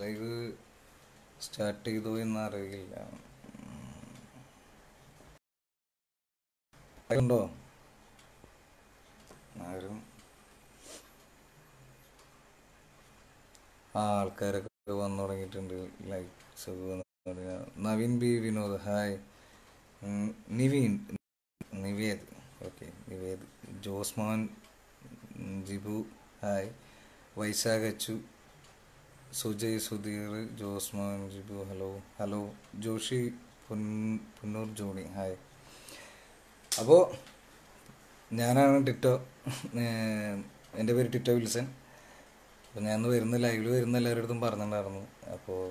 Live start ചെയ്തു എന്ന് ഉണ്ടോ ആരും ആ ആൾക്കാരൊക്കെ വന്നു തുടങ്ങിയിട്ടുണ്ട് like Naveen B Vinod hi Niveen Nived okay Nived Josman Jibu hi Vaishakhachu Sujay Sudheer Josman Jibu hello hello Joshy Punnoor Johny hi അപ്പോൾ ഞാനാണ് ടിറ്റോ എൻ്റെ പേര് ടിറ്റോ വിൽസൺ അപ്പോൾ ഞാൻ വരുന്ന ലൈവിൽ വരുന്ന എല്ലാവരുടെ പറഞ്ഞിട്ടുണ്ടായിരുന്നു അപ്പോൾ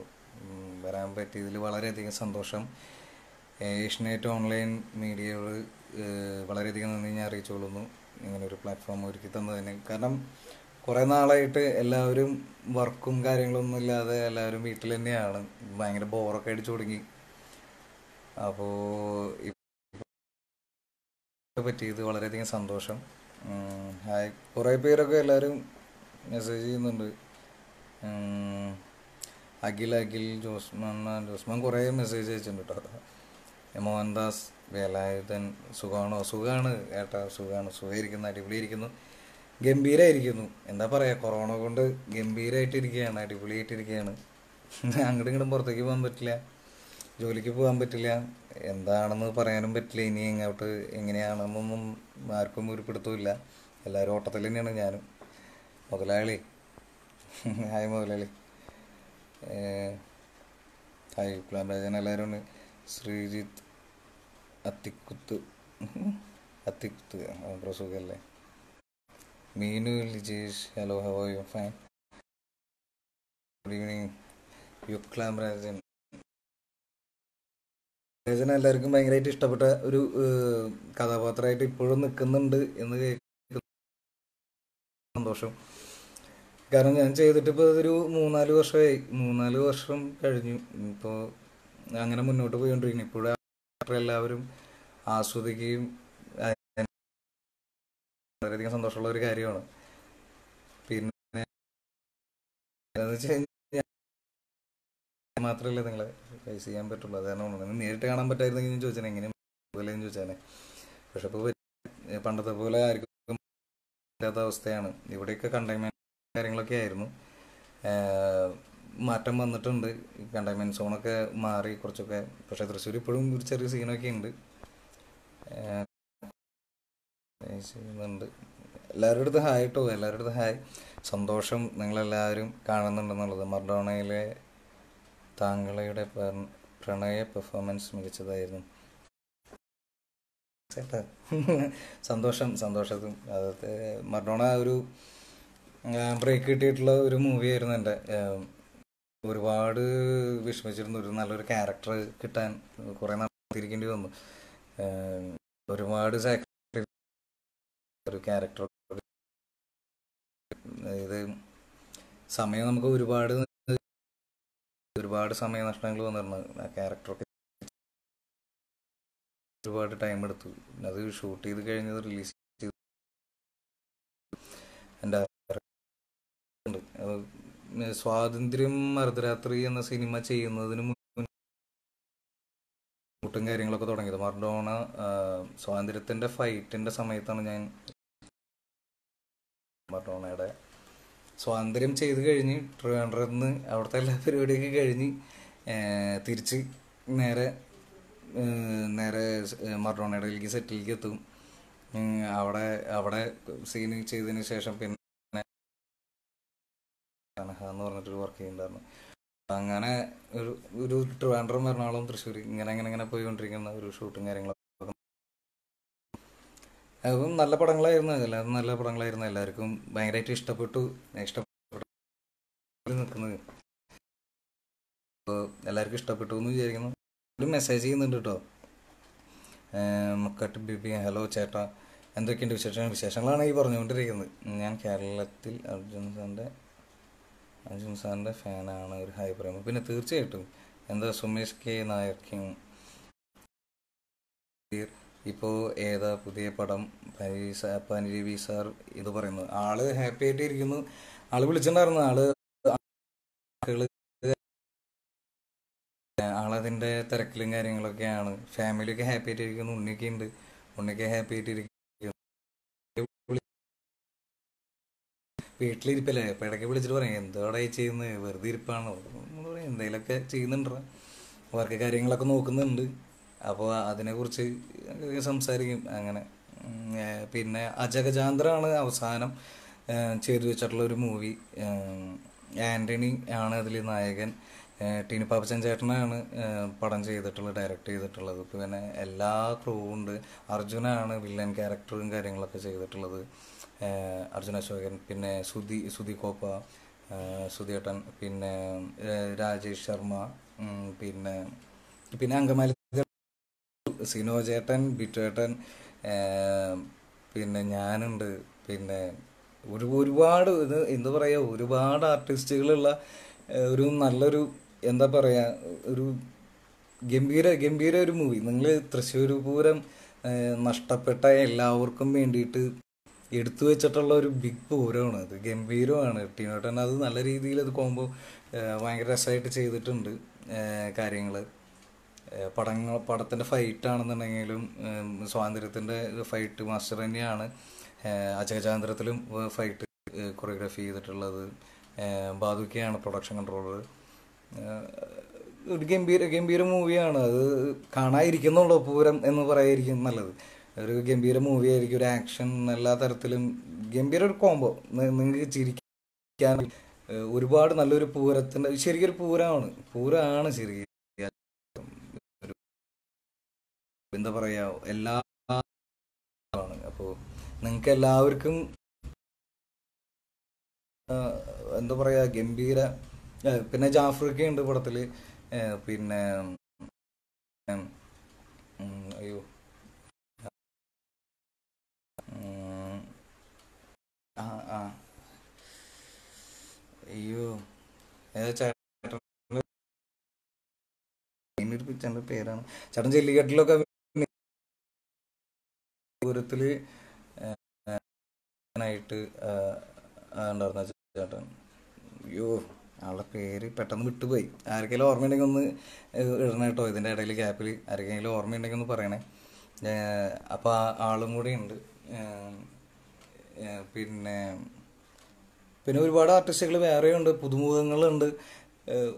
വരാൻ പറ്റിയതിൽ വളരെയധികം സന്തോഷം ഏഷ്യനേറ്റ് ഓൺലൈൻ മീഡിയയോട് വളരെയധികം നന്ദി ഞാൻ അറിയിച്ചുകൊള്ളുന്നു ഇങ്ങനെ ഒരു പ്ലാറ്റ്ഫോം ഒരുക്കി തന്നതിന് കാരണം കുറെ നാളായിട്ട് എല്ലാവരും വർക്കും കാര്യങ്ങളൊന്നും ഇല്ലാതെ എല്ലാവരും വീട്ടിൽ തന്നെയാണ് ഭയങ്കര ബോറൊക്കെ അടിച്ചു തുടങ്ങി അപ്പോൾ പറ്റിയത് വളരെയധികം സന്തോഷം ഹായ് കുറേ പേരൊക്കെ എല്ലാവരും മെസ്സേജ് ചെയ്യുന്നുണ്ട് അഖിൽ അഖിൽ ജോസ്മാൻ ജോസ്മാൻ കുറേ മെസ്സേജ് അയച്ചിട്ടുണ്ട് കേട്ടോ മോഹൻദാസ് വേലായുധൻ സുഖമാണോ സുഖമാണ് ഏട്ടാ സുഖമാണ് സുഖമായിരിക്കുന്നു അടിപൊളിയിരിക്കുന്നു ഗംഭീരമായിരിക്കുന്നു എന്താ പറയാ കൊറോണ കൊണ്ട് ഗംഭീരമായിട്ടിരിക്കുകയാണ് അടിപൊളിയായിട്ടിരിക്കുകയാണ് അങ്ങോട്ടും ഇങ്ങോട്ടും പുറത്തേക്ക് പോകാൻ പറ്റില്ല ജോലിക്ക് പോകാൻ പറ്റില്ല എന്താണെന്ന് പറയാനും പറ്റില്ല ഇനി എങ്ങോട്ട് എങ്ങനെയാണെന്നൊന്നും ആർക്കും ഒരു എല്ലാവരും ഓട്ടത്തിൽ തന്നെയാണ് ഞാനും മുതലാളി ഹായ് മുതലാളി ഹായ് രാജൻ എല്ലാവരും ഉണ്ട് ശ്രീജിത്ത് അത്തിക്കുത്ത് അത്തിക്കുത്ത് പ്രസുഖല്ലേ Meenu Lijesh, hello, how you fine good Good evening. Your camera is രാജന എല്ലാവർക്കും ഭയങ്കരമായിട്ട് ഇഷ്ടപ്പെട്ട ഒരു കഥാപാത്രമായിട്ട് ഇപ്പോഴും നിൽക്കുന്നുണ്ട് എന്ന് കേൾക്കുന്ന സന്തോഷം കാരണം ഞാൻ ചെയ്തിട്ട് ഒരു അതൊരു മൂന്നാല് വർഷമായി മൂന്നാല് വർഷം കഴിഞ്ഞു ഇപ്പോൾ അങ്ങനെ മുന്നോട്ട് പോയിക്കൊണ്ടിരിക്കുന്നു ഇപ്പോഴും എല്ലാവരും ആസ്വദിക്കുകയും വളരെയധികം സന്തോഷമുള്ള ഒരു കാര്യമാണ് പിന്നെ മാത്രമല്ലേ നിങ്ങളെ ഫേസ് ചെയ്യാൻ പറ്റുള്ളൂ അത് നിങ്ങൾ നേരിട്ട് കാണാൻ പറ്റായിരുന്നെങ്കിൽ ഞാൻ ചോദിച്ചാൽ എങ്ങനെയും ചോദിച്ചാനെ പക്ഷെ ഇപ്പൊ പണ്ടത്തെ പോലെ ആർക്കും ഇല്ലാത്ത അവസ്ഥയാണ് ഇവിടെയൊക്കെ കണ്ടെയ്ൻമെന്റ് കാര്യങ്ങളൊക്കെ ആയിരുന്നു മാറ്റം വന്നിട്ടുണ്ട് കണ്ടെയ്ൻമെന്റ് സോണൊക്കെ മാറി കുറച്ചൊക്കെ പക്ഷെ തൃശ്ശൂർ ഇപ്പോഴും ഒരു ചെറിയ സീനൊക്കെ ഉണ്ട് ചെയ്യുന്നുണ്ട് എല്ലാവരുടെ അടുത്ത് ഹായ് കേട്ടോ എല്ലാവരുടെ അടുത്ത് ഹായ് സന്തോഷം നിങ്ങളെല്ലാവരും കാണുന്നുണ്ടെന്നുള്ളത് മർഡോണയിലെ താങ്കളുടെ പ്രണയ പെർഫോമൻസ് മികച്ചതായിരുന്നു സന്തോഷം സന്തോഷത്തും അത് മർഡോണ ഒരു ബ്രേക്ക് കിട്ടിയിട്ടുള്ള ഒരു മൂവിയായിരുന്നു എൻ്റെ ഒരുപാട് വിഷമിച്ചിരുന്നു ഒരു നല്ലൊരു ക്യാരക്ടർ കിട്ടാൻ കുറേ നടത്തിയിരിക്കേണ്ടി വന്നു ഒരുപാട് സാക്രി ഒരു ക്യാരക്ടർ ഇത് സമയം നമുക്ക് ഒരുപാട് ഒരുപാട് സമയ നഷ്ടങ്ങൾ വന്നിരുന്നു ആ ക്യാരക്ടറൊക്കെ ഒരുപാട് ടൈം എടുത്തു അത് ഷൂട്ട് ചെയ്ത് കഴിഞ്ഞത് റിലീസ് ചെയ്തു എൻ്റെ സ്വാതന്ത്ര്യം അർദ്ധരാത്രി എന്ന സിനിമ ചെയ്യുന്നതിന് കൂട്ടും കാര്യങ്ങളൊക്കെ തുടങ്ങിയത് മറഡോണ സ്വാതന്ത്ര്യത്തിൻ്റെ ഫൈറ്റിൻ്റെ സമയത്താണ് ഞാൻ മറഡോണയുടെ സ്വാതന്ത്ര്യം ചെയ്ത് കഴിഞ്ഞ് ട്രിവാൻഡ്രത്ത് നിന്ന് അവിടുത്തെ എല്ലാ പരിപാടിയൊക്കെ കഴിഞ്ഞ് തിരിച്ച് നേരെ നേരെ മറഡോണയുടെ ലേക്ക് സെറ്റിലേക്ക് എത്തും അവിടെ അവിടെ സീന് ചെയ്തതിന് ശേഷം പിന്നെ എന്ന് പറഞ്ഞിട്ടൊരു വർക്ക് ചെയ്യുന്നുണ്ടായിരുന്നു അങ്ങനെ ഒരു ഒരു ട്രിവാൻഡ്രം എറണാകുളം തൃശ്ശൂർ ഇങ്ങനെ അങ്ങനെ ഇങ്ങനെ പോയിക്കൊണ്ടിരിക്കുന്ന ഒരു ഷൂട്ടും കാര്യങ്ങളൊക്കെ അതും നല്ല പടങ്ങളായിരുന്നു എല്ലാവരും നല്ല പടങ്ങളായിരുന്നു എല്ലാവർക്കും ഭയങ്കരമായിട്ട് ഇഷ്ടപ്പെട്ടു ഇഷ്ടപ്പെട്ടു നിൽക്കുന്നത് അപ്പോൾ എല്ലാവർക്കും ഇഷ്ടപ്പെട്ടു എന്ന് വിചാരിക്കുന്നു ഒരു മെസ്സേജ് ചെയ്യുന്നുണ്ട് കേട്ടോ മക്കട്ട് ബിബി ഹലോ ചേട്ടാ എന്തൊക്കെയുണ്ട് വിശേഷങ്ങൾ വിശേഷങ്ങളാണ് ഈ പറഞ്ഞുകൊണ്ടിരിക്കുന്നത് ഞാൻ കേരളത്തിൽ അർജുൻ സാറിൻ്റെ അർജുൻ സാറിൻ്റെ ഫാനാണ് ഒരു ഹൈ പ്രേമ പിന്നെ തീർച്ചയായിട്ടും എന്താ സുമേഷ് കെ നായർക്കും ഇപ്പോൾ ഏതാ പുതിയ പടം പനിരവി സാർ ഇത് പറയുന്നത് ആള് ഹാപ്പി ആയിട്ട് ഇരിക്കുന്നു ആള് വിളിച്ചിട്ടുണ്ടായിരുന്നു ആള് ആളതിൻ്റെ തിരക്കിലും കാര്യങ്ങളൊക്കെയാണ് ഫാമിലിയൊക്കെ ഹാപ്പി ആയിട്ടിരിക്കുന്നു ഉണ്ണിക്കുണ്ട് ഉണ്ട് ഹാപ്പി ആയിട്ടിരിക്കുന്നു വീട്ടിലിരിപ്പല്ലേ അപ്പോൾ ഇടയ്ക്ക് വിളിച്ചിട്ട് പറയാം എന്തോടെ ചെയ്യുന്നത് വെറുതെ ഇരിപ്പാണോ നമ്മൾ പറയും എന്തെങ്കിലുമൊക്കെ ചെയ്യുന്നുണ്ടോ വർക്ക് കാര്യങ്ങളൊക്കെ നോക്കുന്നുണ്ട് അപ്പോൾ അതിനെക്കുറിച്ച് സംസാരിക്കും അങ്ങനെ പിന്നെ അജഗജാന്തറാണ് അവസാനം ചെയ്തു വെച്ചിട്ടുള്ള ഒരു മൂവി ആൻ്റണി ആണ് അതിൽ നായകൻ ടീനി പാപ്പച്ചൻ ചേട്ടനാണ് പടം ചെയ്തിട്ടുള്ളത് ഡയറക്റ്റ് ചെയ്തിട്ടുള്ളത് പിന്നെ എല്ലാ ക്രൂവും ഉണ്ട് അർജുനാണ് വില്ലൻ ക്യാരക്ടറും കാര്യങ്ങളൊക്കെ ചെയ്തിട്ടുള്ളത് അർജുന അശോകൻ പിന്നെ സുധി സുധി കോപ്പ സുധിയേട്ടൻ പിന്നെ രാജേഷ് ശർമ്മ പിന്നെ പിന്നെ അങ്കമാലി സിനോജേട്ടൻ ചേട്ടൻ പിന്നെ ഞാനുണ്ട് പിന്നെ ഒരു ഒരുപാട് ഇത് എന്ത് പറയുക ഒരുപാട് ആർട്ടിസ്റ്റുകളുള്ള ഒരു നല്ലൊരു എന്താ പറയുക ഒരു ഗംഭീര ഗംഭീര ഒരു മൂവി നിങ്ങൾ തൃശ്ശൂർ പൂരം നഷ്ടപ്പെട്ട എല്ലാവർക്കും വേണ്ടിയിട്ട് എടുത്തു വെച്ചിട്ടുള്ള ഒരു ബിഗ് പൂരമാണ് അത് ഗംഭീരമാണ് ടീമായിട്ട് അത് നല്ല രീതിയിൽ അത് കോമ്പോ ഭയങ്കര രസമായിട്ട് ചെയ്തിട്ടുണ്ട് കാര്യങ്ങൾ പടങ്ങൾ പടത്തിൻ്റെ ആണെന്നുണ്ടെങ്കിലും സ്വാതന്ത്ര്യത്തിൻ്റെ ഫൈറ്റ് മാസ്റ്റർ തന്നെയാണ് അജഗചാന്ദ്രത്തിലും ഫൈറ്റ് കൊറിയോഗ്രാഫി ചെയ്തിട്ടുള്ളത് ബാദുക്കയാണ് പ്രൊഡക്ഷൻ കൺട്രോളർ ഒരു ഗംഭീര ഗംഭീര മൂവിയാണ് അത് കാണാതിരിക്കുന്നുള്ളൂ പൂരം എന്ന് പറയായിരിക്കും നല്ലത് ഒരു ഗംഭീര മൂവി ആയിരിക്കും ഒരു ആക്ഷൻ എല്ലാ തരത്തിലും ഗംഭീര ഒരു കോംബോ നിങ്ങൾക്ക് ചിരിക്കാൻ ഒരുപാട് നല്ലൊരു പൂരത്തിന്റെ ശരിക്കും ഒരു പൂരമാണ് പൂരമാണ് ശരിക്കും എന്താ പറയാ എല്ലാ ആണ് അപ്പോൾ നിങ്ങൾക്ക് എല്ലാവർക്കും എന്താ പറയാ ഗംഭീര പിന്നെ ജാഫ്രിക്ക ഉണ്ട് പിന്നെ അയ്യോ ആ ആ അയ്യോ ഏതോ ചേട്ടൻ്റെ പേരാണ് ചേട്ടൻ ജെല്ലിക്കെട്ടിലൊക്കെ ദൂരത്തിൽ ആയിട്ട് ഉണ്ടായിരുന്ന ചേട്ടൻ അയ്യോ ആളുടെ പേര് പെട്ടെന്ന് വിട്ടുപോയി ആർക്കെങ്കിലും ഓർമ്മയുണ്ടെങ്കിൽ ഒന്ന് ഇടണം കേട്ടോ ഇതിൻ്റെ ഇടയിൽ ഗ്യാപ്പിൽ ആർക്കെങ്കിലും ഓർമ്മയുണ്ടെങ്കിൽ ഒന്ന് പറയണേ അപ്പോൾ ആ ആളും കൂടി ഉണ്ട് പിന്നെ പിന്നെ ഒരുപാട് ആർട്ടിസ്റ്റുകൾ വേറെയുണ്ട് പുതുമുഖങ്ങളുണ്ട്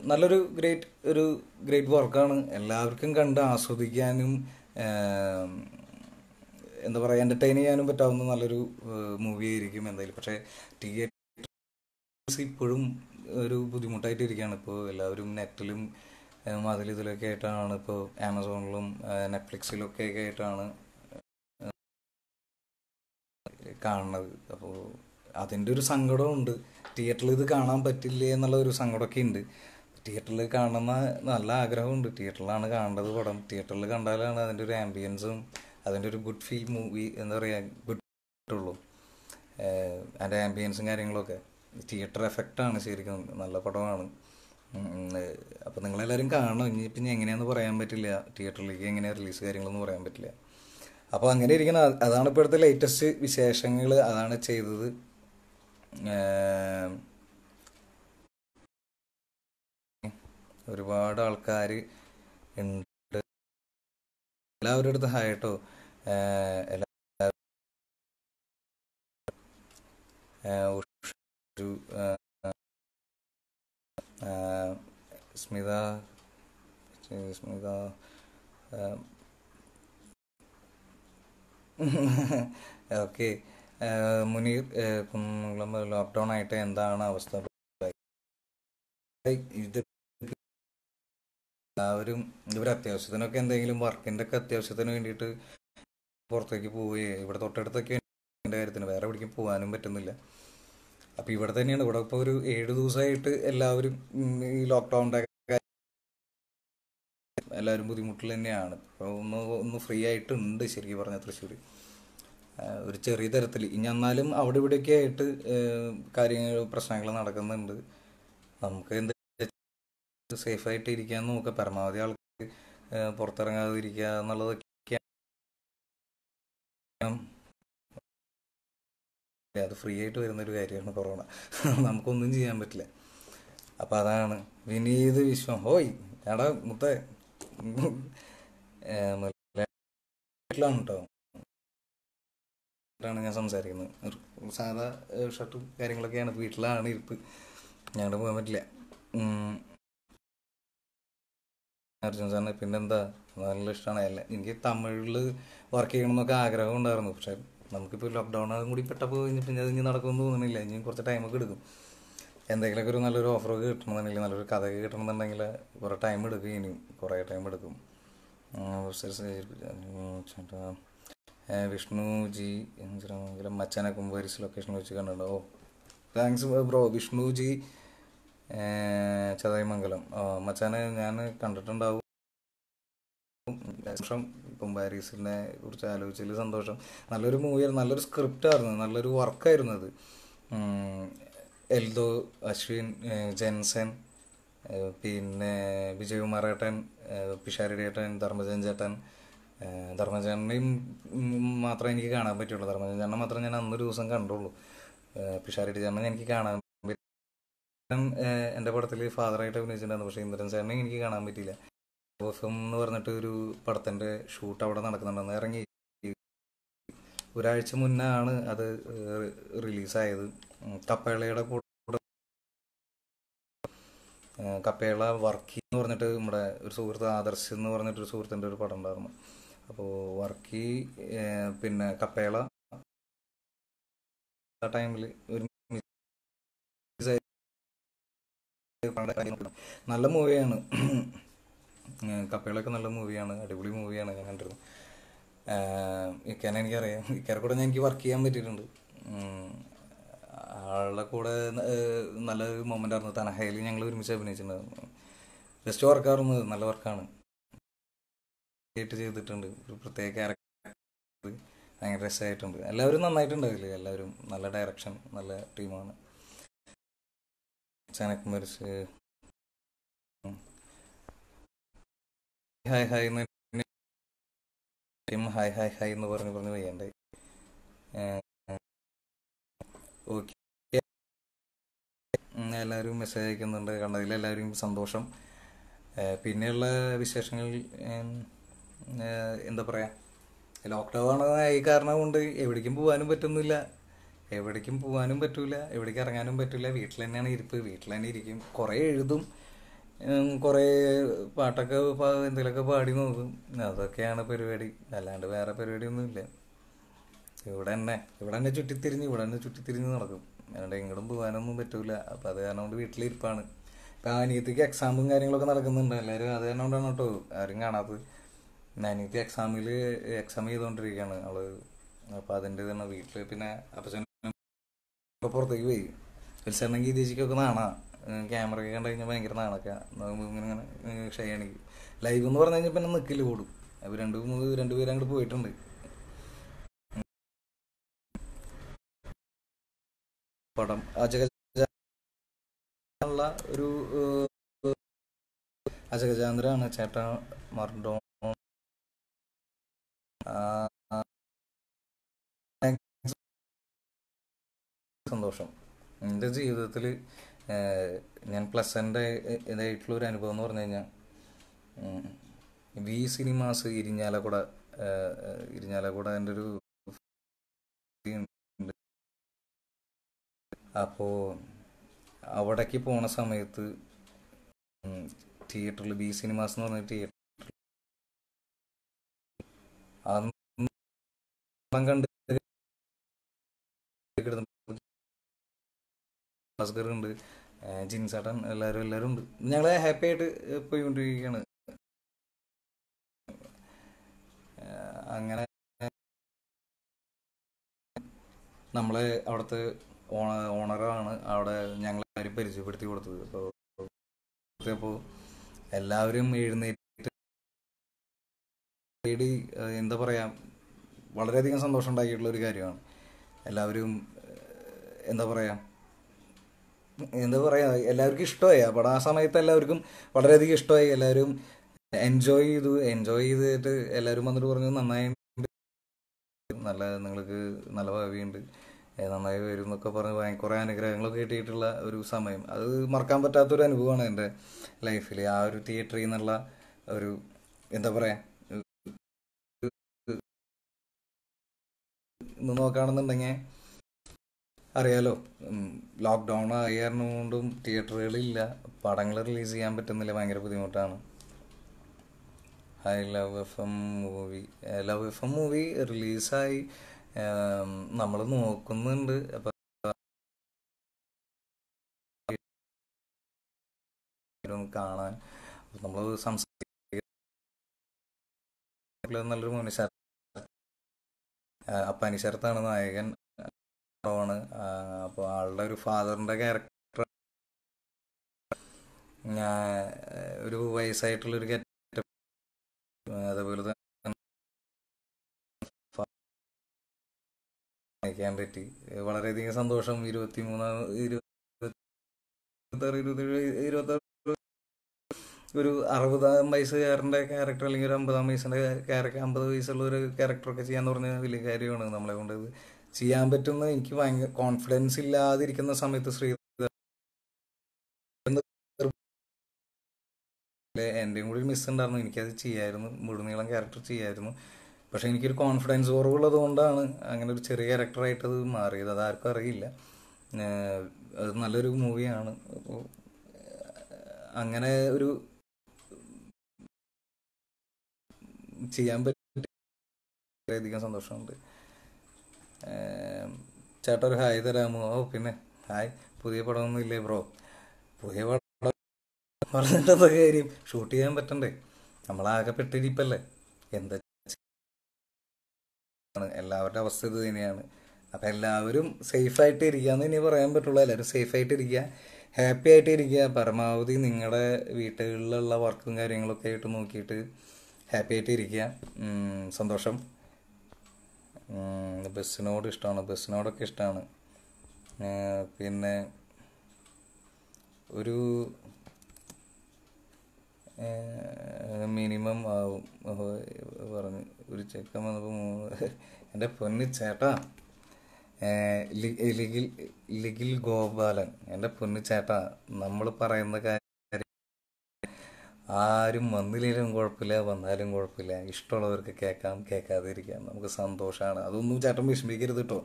നല്ലൊരു ഗ്രേറ്റ് ഒരു ഗ്രേറ്റ് വർക്കാണ് എല്ലാവർക്കും കണ്ട് ആസ്വദിക്കാനും എന്താ പറയുക എൻ്റർടൈൻ ചെയ്യാനും പറ്റാവുന്ന നല്ലൊരു മൂവി ആയിരിക്കും എന്തായാലും പക്ഷേ തിയേറ്റേഴ്സ് ഇപ്പോഴും ഒരു ബുദ്ധിമുട്ടായിട്ട് ഇരിക്കുകയാണ് ഇപ്പോൾ എല്ലാവരും നെറ്റിലും അതിലിതിലൊക്കെ ആയിട്ടാണ് ഇപ്പോൾ ആമസോണിലും നെറ്റ്ഫ്ലിക്സിലൊക്കെ ആയിട്ടാണ് കാണുന്നത് അപ്പോൾ അതിൻ്റെ ഒരു സങ്കടമുണ്ട് തിയേറ്ററിൽ ഇത് കാണാൻ പറ്റില്ലേ എന്നുള്ള ഒരു സങ്കടമൊക്കെ ഉണ്ട് തിയേറ്ററിൽ കാണുന്ന നല്ല ആഗ്രഹമുണ്ട് തിയേറ്ററിലാണ് കാണേണ്ടത് പടം തിയേറ്ററിൽ കണ്ടാലാണ് അതിൻ്റെ ഒരു ആംബിയൻസും അതിൻ്റെ ഒരു ഗുഡ് ഫീൽ മൂവി എന്താ പറയുക ഗുഡ് ഉള്ളൂ അതിൻ്റെ ആംബിയൻസും കാര്യങ്ങളൊക്കെ തിയേറ്റർ എഫക്റ്റാണ് ശരിക്കും നല്ല പടമാണ് അപ്പോൾ നിങ്ങളെല്ലാവരും കാണണം ഇനി പിന്നെ എങ്ങനെയാണെന്ന് പറയാൻ പറ്റില്ല തിയേറ്ററിലേക്ക് എങ്ങനെയാണ് റിലീസ് കാര്യങ്ങളൊന്നും പറയാൻ പറ്റില്ല അപ്പോൾ അങ്ങനെ ഇരിക്കുന്ന അതാണ് ഇപ്പോഴത്തെ ലേറ്റസ്റ്റ് വിശേഷങ്ങൾ അതാണ് ചെയ്തത് ഒരുപാട് ആൾക്കാർ ഉണ്ട് എല്ലാവരുടെ അടുത്ത് ഹായട്ടോ കേട്ടോ സ്മിത സ്മിത ഓക്കെ മുനീർ കുന്നംകുളം ലോക്ക്ഡൗൺ ആയിട്ട് എന്താണ് അവസ്ഥ എല്ലാവരും ഇവിടെ അത്യാവശ്യത്തിനൊക്കെ എന്തെങ്കിലും വർക്കിൻ്റെ ഒക്കെ അത്യാവശ്യത്തിന് വേണ്ടിയിട്ട് പുറത്തേക്ക് പോവുകയെ ഇവിടെ തൊട്ടടുത്തൊക്കെ എൻ്റെ കാര്യത്തിന് വേറെ എവിടേക്കും പോകാനും പറ്റുന്നില്ല അപ്പോൾ ഇവിടെ തന്നെയാണ് ഇവിടെ ഇപ്പോൾ ഒരു ഏഴ് ദിവസമായിട്ട് എല്ലാവരും ഈ ലോക്ക്ഡൗണിൻ്റെ എല്ലാവരും ബുദ്ധിമുട്ടിൽ തന്നെയാണ് ഒന്ന് ഒന്ന് ഫ്രീ ആയിട്ടുണ്ട് ശരിക്കും പറഞ്ഞാൽ തൃശ്ശൂർ ഒരു ചെറിയ തരത്തിൽ ഇനി എന്നാലും അവിടെ ഇവിടെയൊക്കെ ആയിട്ട് കാര്യങ്ങൾ പ്രശ്നങ്ങൾ നടക്കുന്നുണ്ട് നമുക്ക് എന്താ ആയിട്ട് ഇരിക്കാൻ നോക്ക പരമാവധി ആൾക്ക് പുറത്തിറങ്ങാതെ ഇരിക്കുക എന്നുള്ളതൊക്കെ അത് ഫ്രീ ആയിട്ട് വരുന്നൊരു കാര്യമാണ് കൊറോണ നമുക്കൊന്നും ചെയ്യാൻ പറ്റില്ല അപ്പൊ അതാണ് വിനീത് വിശ്വം ഹോയ് എടാ മുത്തേ വീട്ടിലാണ് കേട്ടോ ഷർട്ടാണ് ഞാൻ സംസാരിക്കുന്നത് സാധാ ഷർട്ടും കാര്യങ്ങളൊക്കെയാണ് വീട്ടിലാണ് ഇരിപ്പ് ഞങ്ങളുടെ പോകാൻ പറ്റില്ല അർജുൻ സാറിന് പിന്നെന്താ നല്ല ഇഷ്ടമാണ് എല്ലാം എനിക്ക് തമിഴിൽ വർക്ക് ചെയ്യണമെന്നൊക്കെ ആഗ്രഹം ഉണ്ടായിരുന്നു പക്ഷേ നമുക്കിപ്പോൾ ലോക്ക്ഡൗൺ അതും കൂടി പെട്ടപ്പോൾ പിന്നെ അത് ഇനി നടക്കുമെന്ന് തോന്നുന്നില്ല ഇനി കുറച്ച് ടൈമൊക്കെ എടുക്കും എന്തെങ്കിലുമൊക്കെ ഒരു നല്ലൊരു ഓഫറൊക്കെ കിട്ടണമെന്നുണ്ടെങ്കിൽ നല്ലൊരു കഥയൊക്കെ കിട്ടണമെന്നുണ്ടെങ്കിൽ കുറേ ടൈം എടുക്കും ഇനിയും കുറേ ടൈം എടുക്കും ചേട്ടാ വിഷ്ണുജി മച്ചാനെ കുംഭരിസ് ലൊക്കേഷൻ വെച്ച് കണ്ടിട്ടുണ്ടോ ഓ താങ്ക്സ് ബ്രോ വിഷ്ണുജി ഓ മച്ചാനെ ഞാൻ കണ്ടിട്ടുണ്ടാവും സന്തോഷം ഇപ്പം പാരീസിനെ കുറിച്ച് ആലോചിച്ചതിൽ സന്തോഷം നല്ലൊരു മൂവിയായിരുന്നു നല്ലൊരു സ്ക്രിപ്റ്റ് ആയിരുന്നു നല്ലൊരു വർക്കായിരുന്നു അത് എൽദോ അശ്വിൻ ജെൻസൻ പിന്നെ വിജയകുമാർ ഏട്ടൻ പിഷാരടി ഏട്ടൻ ധർമ്മജൻ ചേട്ടൻ ധർമ്മചേട്ടനെയും മാത്രമേ എനിക്ക് കാണാൻ പറ്റുള്ളൂ ധർമ്മചേട്ടനെ മാത്രം ഞാൻ ഒരു ദിവസം കണ്ടുള്ളൂ പിഷാരിട്ടി ചേട്ടനെ എനിക്ക് കാണാൻ പറ്റും എൻ്റെ പടത്തിൽ ഫാദറായിട്ട് അഭിനയിച്ചിട്ടുണ്ടായിരുന്നു പക്ഷേ ഇന്ദ്രൻ ചേട്ടനെ എനിക്ക് കാണാൻ പറ്റിയില്ല എഫ്എം എന്ന് പറഞ്ഞിട്ട് ഒരു പടത്തിൻ്റെ ഷൂട്ട് അവിടെ നടക്കുന്നുണ്ടെന്ന് ഇറങ്ങി ഒരാഴ്ച മുന്നേ ആണ് അത് റിലീസായത് കപ്പേളയുടെ കൂടെ കപ്പേള വർക്കി എന്ന് പറഞ്ഞിട്ട് നമ്മുടെ ഒരു സുഹൃത്ത് ആദർശ് എന്ന് പറഞ്ഞിട്ടൊരു സുഹൃത്തിൻ്റെ ഒരു പടം ഉണ്ടായിരുന്നു അപ്പോൾ വർക്കി പിന്നെ കപ്പേള ആ ടൈമിൽ ഒരു നല്ല മൂവിയാണ് കപ്പകളൊക്കെ നല്ല മൂവിയാണ് അടിപൊളി മൂവിയാണ് ഞാൻ കണ്ടിരുന്നത് ഇക്കാനെ എനിക്കറിയാം ഇക്കാരെ കൂടെ ഞാൻ എനിക്ക് വർക്ക് ചെയ്യാൻ പറ്റിയിട്ടുണ്ട് ആളുടെ കൂടെ നല്ല മൊമെൻ്റ് ആയിരുന്നു തനഹയിൽ ഞങ്ങൾ ഒരുമിച്ച് അഭിനയിച്ചിട്ടുണ്ടായിരുന്നു ജസ്റ്റ് വർക്കാറുന്നത് നല്ല വർക്കാണ് ക്രിയേറ്റ് ചെയ്തിട്ടുണ്ട് ഒരു പ്രത്യേക ക്യാരക്ടർ ഭയങ്കര രസമായിട്ടുണ്ട് എല്ലാവരും നന്നായിട്ടുണ്ടാവില്ലേ എല്ലാവരും നല്ല ഡയറക്ഷൻ നല്ല ടീമാണ് ചനക് മരിച്ച് ഹായ് ഹായ് എന്ന് ടീം ഹായ് ഹായ് ഹായ് എന്ന് പറഞ്ഞ് പറഞ്ഞ് വയ്യണ്ടായി ഓക്കെ എല്ലാവരും മെസ്സേജ് അയക്കുന്നുണ്ട് കണ്ടതിൽ എല്ലാവരും സന്തോഷം പിന്നെയുള്ള വിശേഷങ്ങളിൽ എന്താ പറയുക ലോക്ക്ഡൗൺ ആയി കാരണം കൊണ്ട് എവിടേക്കും പോകാനും പറ്റുന്നില്ല എവിടേക്കും പോകാനും പറ്റില്ല എവിടേക്ക് ഇറങ്ങാനും പറ്റില്ല വീട്ടിൽ തന്നെയാണ് ഇരിപ്പ് വീട്ടിൽ തന്നെ ഇരിക്കും കുറേ എഴുതും കുറേ പാട്ടൊക്കെ എന്തെങ്കിലുമൊക്കെ പാടി നോക്കും അതൊക്കെയാണ് പരിപാടി അല്ലാണ്ട് വേറെ പരിപാടിയൊന്നുമില്ല ഇവിടെ തന്നെ ഇവിടെ തന്നെ ചുറ്റിത്തിരിഞ്ഞ് ഇവിടെ തന്നെ ചുറ്റിത്തിരിഞ്ഞ് നടക്കും അല്ലാണ്ട് എങ്ങോട്ടും പോകാനൊന്നും പറ്റില്ല അപ്പം അത് കാരണം കൊണ്ട് വീട്ടിലിരിപ്പാണ് ഇപ്പം അനിയത്തിക്ക് എക്സാമും കാര്യങ്ങളൊക്കെ നടക്കുന്നുണ്ട് എല്ലാവരും അത് കാരണം കൊണ്ടാണ് കേട്ടോ ആരും കാണാത്തത് നാനിയത്തി എക്സാമിൽ എക്സാം ചെയ്തുകൊണ്ടിരിക്കുകയാണ് അവള് അപ്പോൾ അതിൻ്റെ തന്നെ വീട്ടിൽ പിന്നെ അപ്പച്ചനൊക്കെ പുറത്തേക്ക് പോയി വിൽസറിനെങ്കിൽ ചേച്ചിക്കൊക്കെ നാണാ ക്യാമറയൊക്കെ കണ്ടു കഴിഞ്ഞാൽ ഭയങ്കര നാണൊക്കെ ഇങ്ങനെ ഇങ്ങനെ ഷെയ്യാണെങ്കിൽ ലൈവ് എന്ന് പറഞ്ഞു കഴിഞ്ഞാൽ പിന്നെ നിൽക്കില്ല കൂടും അപ്പോൾ രണ്ട് മൂന്ന് രണ്ടുപേരും അങ്ങോട്ട് പോയിട്ടുണ്ട് പടം അജഗജാനുള്ള ഒരു അജഗജാന്തരാണ് ചേട്ടാ മർഡോ സന്തോഷം എൻ്റെ ജീവിതത്തിൽ ഞാൻ പ്ലസൻ്റെ ഇതായിട്ടുള്ള ഒരു അനുഭവം എന്ന് പറഞ്ഞു കഴിഞ്ഞാൽ വി സിനിമാസ് ഇരിഞ്ഞാലക്കുട ഇരിഞ്ഞാലക്കുട എൻ്റെ ഒരു അപ്പോൾ അവിടേക്ക് പോണ സമയത്ത് തിയേറ്ററിൽ ബി സിനിമാസ് എന്ന് പറഞ്ഞ തിയേറ്റർ അന്ന് ഉണ്ട് ജിൻസാട്ടൻ എല്ലാവരും എല്ലാവരും ഉണ്ട് ഞങ്ങൾ ഹാപ്പി ആയിട്ട് പോയിക്കൊണ്ടിരിക്കുകയാണ് അങ്ങനെ നമ്മള് അവിടുത്തെ ഓണ ഓണറാണ് അവിടെ ഞങ്ങൾ പരിചയപ്പെടുത്തി കൊടുത്തത് അപ്പോ എല്ലാവരും എഴുന്നേറ്റ് ഡി എന്താ പറയുക വളരെയധികം സന്തോഷം ഉണ്ടാക്കിയിട്ടുള്ള ഒരു കാര്യമാണ് എല്ലാവരും എന്താ പറയുക എന്താ പറയുക എല്ലാവർക്കും ഇഷ്ടമായി അപ്പോൾ ആ സമയത്ത് എല്ലാവർക്കും വളരെയധികം ഇഷ്ടമായി എല്ലാവരും എൻജോയ് ചെയ്തു എൻജോയ് ചെയ്തിട്ട് എല്ലാവരും വന്നിട്ട് പറഞ്ഞു നന്നായി നല്ല നിങ്ങൾക്ക് നല്ല ഭാവിയുണ്ട് നന്നായി വരും എന്നൊക്കെ പറഞ്ഞ് കുറേ അനുഗ്രഹങ്ങളൊക്കെ കിട്ടിയിട്ടുള്ള ഒരു സമയം അത് മറക്കാൻ പറ്റാത്തൊരു അനുഭവമാണ് എൻ്റെ ലൈഫിൽ ആ ഒരു തിയേറ്ററിൽ നിന്നുള്ള ഒരു എന്താ പറയുക ഇന്ന് നോക്കുകയാണെന്നുണ്ടെങ്കിൽ അറിയാലോ ലോക്ക്ഡൗൺ ആയിരുന്നുകൊണ്ടും തിയേറ്ററുകളില്ല പടങ്ങൾ റിലീസ് ചെയ്യാൻ പറ്റുന്നില്ല ഭയങ്കര ബുദ്ധിമുട്ടാണ് I love F M love ലവ് എഫ് എം മൂവി റിലീസായി നമ്മൾ നോക്കുന്നുണ്ട് അപ്പം കാണാൻ നമ്മൾ സംസാരിക്കുന്ന നല്ലൊരു മനുഷ്യ അപ്പാനി ശരത്താണ് നായകൻ ആണ് അപ്പോൾ ആളുടെ ഒരു ഫാദറിന്റെ ക്യാരക്ടർ ഒരു വയസ്സായിട്ടുള്ളൊരു കെറ്റ അതേപോലെ തന്നെ പറ്റി വളരെയധികം സന്തോഷം ഇരുപത്തി മൂന്നാം ഇരുപത്തി ഇരുപത്തി ഒരു അറുപതാം വയസ്സുകാരൻ്റെ ക്യാരക്ടർ അല്ലെങ്കിൽ ഒരു അമ്പതാം വയസ്സിൻ്റെ ക്യാരക്ടർ അമ്പത് വയസ്സുള്ള ഒരു ക്യാരക്ടറൊക്കെ ചെയ്യാന്ന് പറഞ്ഞാൽ വലിയ കാര്യമാണ് നമ്മളെ കൊണ്ട് ഇത് ചെയ്യാൻ പറ്റുന്ന എനിക്ക് ഭയങ്കര കോൺഫിഡൻസ് ഇല്ലാതിരിക്കുന്ന സമയത്ത് ശ്രീ എൻ്റെയും കൂടി മിസ് ഉണ്ടായിരുന്നു എനിക്കത് ചെയ്യായിരുന്നു മുഴുനീളം ക്യാരക്ടർ ചെയ്യായിരുന്നു പക്ഷേ എനിക്കൊരു കോൺഫിഡൻസ് കുറവുള്ളത് കൊണ്ടാണ് അങ്ങനെ ഒരു ചെറിയ ക്യാരക്ടറായിട്ട് അത് മാറിയത് അത് ആർക്കും അറിയില്ല അത് നല്ലൊരു മൂവിയാണ് അപ്പോൾ അങ്ങനെ ഒരു ചെയ്യാൻ പറ്റും സന്തോഷമുണ്ട് ചേട്ടാ ഒരു ഹായ് തരാമോ ഓ പിന്നെ ഹായ് പുതിയ പടമൊന്നും ഇല്ലേ ബ്രോ പുതിയ പടം പറഞ്ഞിട്ടെന്താ കാര്യം ഷൂട്ട് ചെയ്യാൻ പറ്റണ്ടേ നമ്മളാകെ പെട്ടിരിപ്പല്ലേ എന്താ എല്ലാവരുടെ അവസ്ഥ ഇത് തന്നെയാണ് അപ്പം എല്ലാവരും സേഫായിട്ട് ഇരിക്കുക എന്ന് ഇനി പറയാൻ പറ്റുള്ളൂ എല്ലാവരും സേഫായിട്ട് ഇരിക്കുക ഹാപ്പി ആയിട്ട് ഇരിക്കുക പരമാവധി നിങ്ങളുടെ വീട്ടുകളിലുള്ള വർക്കും കാര്യങ്ങളൊക്കെ ആയിട്ട് നോക്കിയിട്ട് ഹാപ്പി ആയിട്ട് ഇരിക്കുക സന്തോഷം ബസ്സിനോട് ഇഷ്ടമാണ് ബസ്സിനോടൊക്കെ ഇഷ്ടമാണ് പിന്നെ ഒരു മിനിമം ആവും പറഞ്ഞു ഒരു ചെക്കൻ വന്നപ്പോൾ എൻ്റെ പൊന്ന് ചേട്ടാ ലിഗിൽ ലിഗിൽ ഗോപാലൻ എൻ്റെ പൊന്ന് ചേട്ടാ നമ്മൾ പറയുന്ന കാര്യം ആരും വന്നില്ലെങ്കിലും കുഴപ്പമില്ല വന്നാലും കുഴപ്പമില്ല ഇഷ്ടമുള്ളവർക്ക് കേൾക്കാം കേൾക്കാതിരിക്കാം നമുക്ക് സന്തോഷമാണ് അതൊന്നും ചേട്ടൻ വിഷമിക്കരുത് കേട്ടോ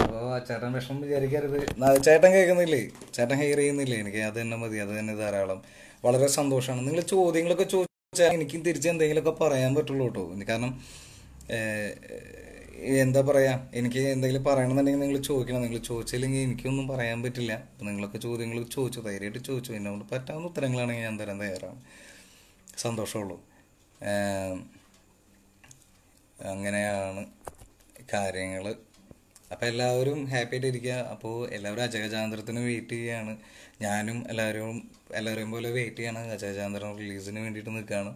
അപ്പോൾ ചേട്ടൻ വിഷമം വിചാരിക്കരുത് ചേട്ടൻ കേൾക്കുന്നില്ലേ ചേട്ടൻ ഹെയർ ചെയ്യുന്നില്ലേ എനിക്ക് അത് തന്നെ മതി അത് തന്നെ ധാരാളം വളരെ സന്തോഷമാണ് നിങ്ങൾ ചോദ്യങ്ങളൊക്കെ ചോദിച്ചാൽ എനിക്കും തിരിച്ച് എന്തെങ്കിലുമൊക്കെ പറയാൻ പറ്റുള്ളൂ കേട്ടോ കാരണം എന്താ പറയാ എനിക്ക് എന്തെങ്കിലും പറയണമെന്നുണ്ടെങ്കിൽ നിങ്ങൾ ചോദിക്കണം നിങ്ങൾ ചോദിച്ചില്ലെങ്കിൽ എനിക്കൊന്നും പറയാൻ പറ്റില്ല അപ്പം നിങ്ങളൊക്കെ ചോദ്യങ്ങൾ ചോദിച്ചു ധൈര്യമായിട്ട് ചോദിച്ചു എന്നോട് പറ്റാവുന്ന ഉത്തരങ്ങളാണെങ്കിൽ ഞാൻ തരാൻ തയ്യാറാണ് സന്തോഷമുള്ളൂ അങ്ങനെയാണ് കാര്യങ്ങൾ അപ്പോൾ എല്ലാവരും ഹാപ്പി ആയിട്ട് ഇരിക്കുക അപ്പോൾ എല്ലാവരും അജഗജാന്തരത്തിന് വെയിറ്റ് ചെയ്യുകയാണ് ഞാനും എല്ലാവരും എല്ലാവരെയും പോലെ വെയിറ്റ് ചെയ്യാണ് അജഗജാന്തരം റിലീസിന് വേണ്ടിയിട്ട് നിൽക്കുകയാണ്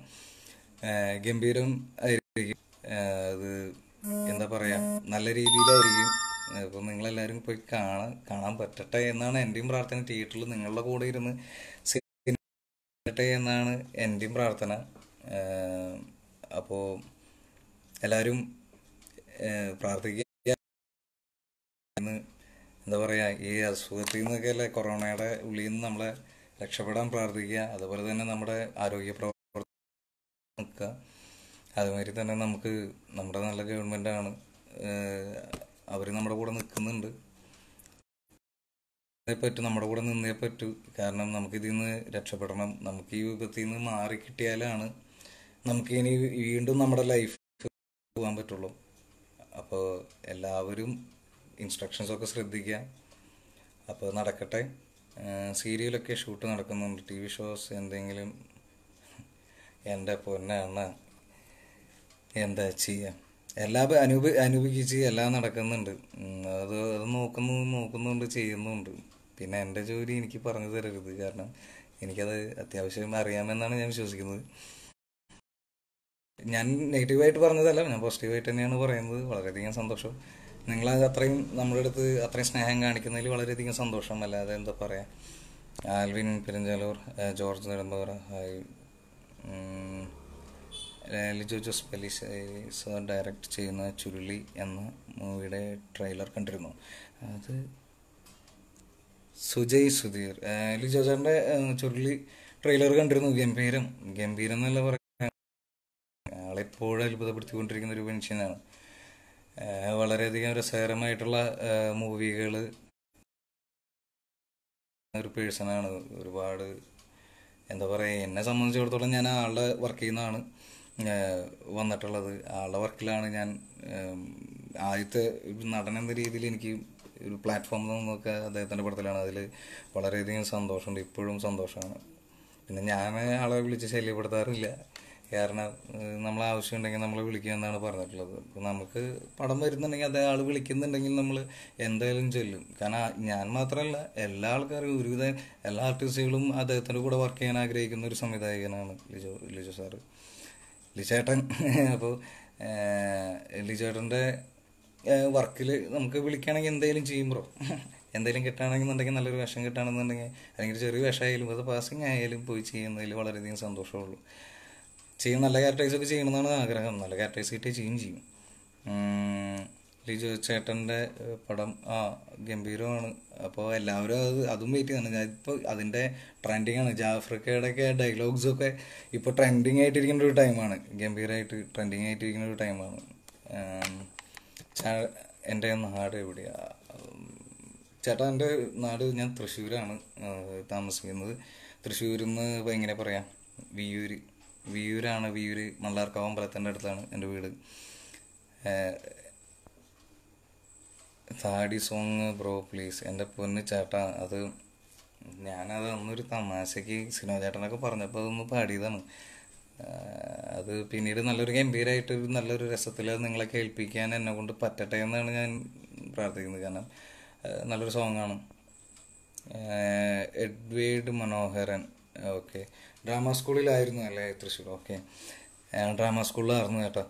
ഗംഭീരം ആയിരിക്കും അത് എന്താ പറയാ നല്ല രീതിയിലായിരിക്കും അപ്പോൾ നിങ്ങളെല്ലാവരും പോയി കാണാൻ കാണാൻ പറ്റട്ടെ എന്നാണ് എന്റെയും പ്രാർത്ഥന തിയേറ്ററിൽ നിങ്ങളുടെ കൂടെ ഇരുന്ന് പറ്റട്ടെ എന്നാണ് എന്റെയും പ്രാർത്ഥന അപ്പോൾ എല്ലാവരും പ്രാർത്ഥിക്കുക എന്താ പറയാ ഈ അസുഖത്തിൽ നിന്നൊക്കെ അല്ലെ കൊറോണയുടെ ഉള്ളിൽ നിന്ന് നമ്മളെ രക്ഷപ്പെടാൻ പ്രാർത്ഥിക്കുക അതുപോലെ തന്നെ നമ്മുടെ ആരോഗ്യ പ്രവർത്തനം അതുമാതിരി തന്നെ നമുക്ക് നമ്മുടെ നല്ല ഗവൺമെൻറ്റാണ് അവർ നമ്മുടെ കൂടെ നിൽക്കുന്നുണ്ട് പറ്റും നമ്മുടെ കൂടെ നിന്നേ പറ്റൂ കാരണം നമുക്കിതിൽ നിന്ന് രക്ഷപ്പെടണം നമുക്ക് ഈ വിപത്തിൽ നിന്ന് മാറി കിട്ടിയാലാണ് നമുക്ക് ഇനി വീണ്ടും നമ്മുടെ ലൈഫ് പോകാൻ പറ്റുള്ളൂ അപ്പോൾ എല്ലാവരും ഇൻസ്ട്രക്ഷൻസൊക്കെ ശ്രദ്ധിക്കുക അപ്പോൾ നടക്കട്ടെ സീരിയലൊക്കെ ഷൂട്ട് നടക്കുന്നുണ്ട് ടി വി ഷോസ് എന്തെങ്കിലും എൻ്റെ പൊന്നാണ് എന്താ ചെയ്യുക എല്ലാം അനുഭ അനുഭവിച്ച് എല്ലാം നടക്കുന്നുണ്ട് അത് അത് നോക്കുന്നു നോക്കുന്നുണ്ട് ചെയ്യുന്നുണ്ട് പിന്നെ എൻ്റെ ജോലി എനിക്ക് പറഞ്ഞു തരരുത് കാരണം എനിക്കത് അത്യാവശ്യം അറിയാമെന്നാണ് ഞാൻ വിശ്വസിക്കുന്നത് ഞാൻ നെഗറ്റീവായിട്ട് പറഞ്ഞതല്ല ഞാൻ പോസിറ്റീവായിട്ട് തന്നെയാണ് പറയുന്നത് വളരെയധികം സന്തോഷം നിങ്ങൾ അത്രയും നമ്മുടെ അടുത്ത് അത്രയും സ്നേഹം കാണിക്കുന്നതിൽ വളരെയധികം സന്തോഷം അല്ലാതെ എന്താ പറയുക Alvin Perinjaloor George Nedumbavara hi Lijo Jose Pellissery sir direct ചെയ്യുന്ന ചുരുളി എന്ന മൂവിയുടെ ട്രെയിലർ കണ്ടിരുന്നു അത് സുജയ് സുധീർ ലിജോ ചേട്ടൻ്റെ ചുരുളി ട്രെയിലർ കണ്ടിരുന്നു ഗംഭീരം ഗംഭീരം എന്നല്ല പറയാളെപ്പോഴും അത്ഭുതപ്പെടുത്തിക്കൊണ്ടിരിക്കുന്ന ഒരു മനുഷ്യനാണ് വളരെയധികം രസകരമായിട്ടുള്ള മൂവികൾ ഒരു പേഴ്സണാണ് ഒരുപാട് എന്താ പറയുക എന്നെ സംബന്ധിച്ചിടത്തോളം ഞാൻ ആളുടെ വർക്ക് ചെയ്യുന്നതാണ് വന്നിട്ടുള്ളത് ആളുടെ വർക്കിലാണ് ഞാൻ ആദ്യത്തെ ഒരു നടൻ എന്ന രീതിയിൽ എനിക്ക് ഒരു പ്ലാറ്റ്ഫോം നിന്നൊക്കെ അദ്ദേഹത്തിൻ്റെ പടത്തിലാണ് അതിൽ വളരെയധികം സന്തോഷമുണ്ട് ഇപ്പോഴും സന്തോഷമാണ് പിന്നെ ഞാൻ ആളെ വിളിച്ച് ശല്യപ്പെടുത്താറില്ല കാരണം നമ്മൾ ആവശ്യമുണ്ടെങ്കിൽ നമ്മളെ വിളിക്കുമെന്നാണ് പറഞ്ഞിട്ടുള്ളത് നമുക്ക് പടം വരുന്നുണ്ടെങ്കിൽ അതേ ആൾ വിളിക്കുന്നുണ്ടെങ്കിൽ നമ്മൾ എന്തായാലും ചെല്ലും കാരണം ഞാൻ മാത്രമല്ല എല്ലാ ആൾക്കാരും ഒരുവിധ എല്ലാ ആർട്ടിസ്റ്റുകളും അദ്ദേഹത്തിൻ്റെ കൂടെ വർക്ക് ചെയ്യാൻ ആഗ്രഹിക്കുന്ന ഒരു സംവിധായകനാണ് ലിജോ ലിജോ സാറ് ലിജേട്ടൻ അപ്പോൾ ലിജേട്ടൻ്റെ വർക്കിൽ നമുക്ക് വിളിക്കുകയാണെങ്കിൽ എന്തെങ്കിലും ബ്രോ എന്തെങ്കിലും കിട്ടുകയാണെന്നുണ്ടെങ്കിൽ നല്ലൊരു വിഷം കിട്ടുകയാണെന്നുണ്ടെങ്കിൽ അല്ലെങ്കിൽ ചെറിയ വിഷമായാലും അത് പാസിങ് ആയാലും പോയി ചെയ്യുന്നതിൽ വളരെയധികം സന്തോഷമുള്ളൂ ചെയ്യും നല്ല ക്യാരക്ടേഴ്സൊക്കെ ചെയ്യണമെന്നാണ് ആഗ്രഹം നല്ല ക്യാരക്ടേഴ്സ് കിട്ടിയാൽ ചെയ്യും ചെയ്യും ലിജു ചേട്ടൻ്റെ പടം ആ ഗംഭീരമാണ് അപ്പോൾ എല്ലാവരും അത് അതും വെയിറ്റ് ചെയ്യുന്നു ഞാൻ ഇപ്പോൾ അതിൻ്റെ ട്രെൻഡിങ് ആണ് ജാഫ്രിക്കയുടെ ഒക്കെ ഡയലോഗ്സ് ഒക്കെ ഇപ്പോൾ ട്രെൻഡിങ് ആയിട്ടിരിക്കുന്ന ഒരു ടൈമാണ് ഗംഭീരമായിട്ട് ട്രെൻഡിങ് ആയിട്ടിരിക്കുന്ന ഒരു ടൈമാണ് എൻ്റെ നാട് എവിടെയാ ചേട്ടാ എൻ്റെ നാട് ഞാൻ തൃശ്ശൂരാണ് താമസിക്കുന്നത് തൃശ്ശൂരിൽ നിന്ന് ഇപ്പോൾ എങ്ങനെ പറയാം വിയൂര് വിയൂരാണ് വിയൂര് മല്ലാർക്കാവ് അമ്പലത്തിൻ്റെ അടുത്താണ് എൻ്റെ വീട് താടി സോങ് ബ്രോ പ്ലീസ് എൻ്റെ പൊന്ന് ചേട്ടാ അത് ഞാനത് അന്നൊരു തമാശയ്ക്ക് സിനിമ ചേട്ടനൊക്കെ പറഞ്ഞപ്പോൾ അതൊന്ന് പാടിയതാണ് അത് പിന്നീട് നല്ലൊരു ഗംഭീരമായിട്ടൊരു നല്ലൊരു രസത്തിൽ അത് നിങ്ങളെ കേൾപ്പിക്കാൻ എന്നെ കൊണ്ട് പറ്റട്ടെ എന്നാണ് ഞാൻ പ്രാർത്ഥിക്കുന്നത് കാരണം നല്ലൊരു സോങ്ങാണ് എഡ്വേഡ് മനോഹരൻ ഓക്കെ ഡ്രാമ സ്കൂളിലായിരുന്നു അല്ലേ തൃശ്ശൂർ ഓക്കെ ഡ്രാമ സ്കൂളിലായിരുന്നു ചേട്ടാ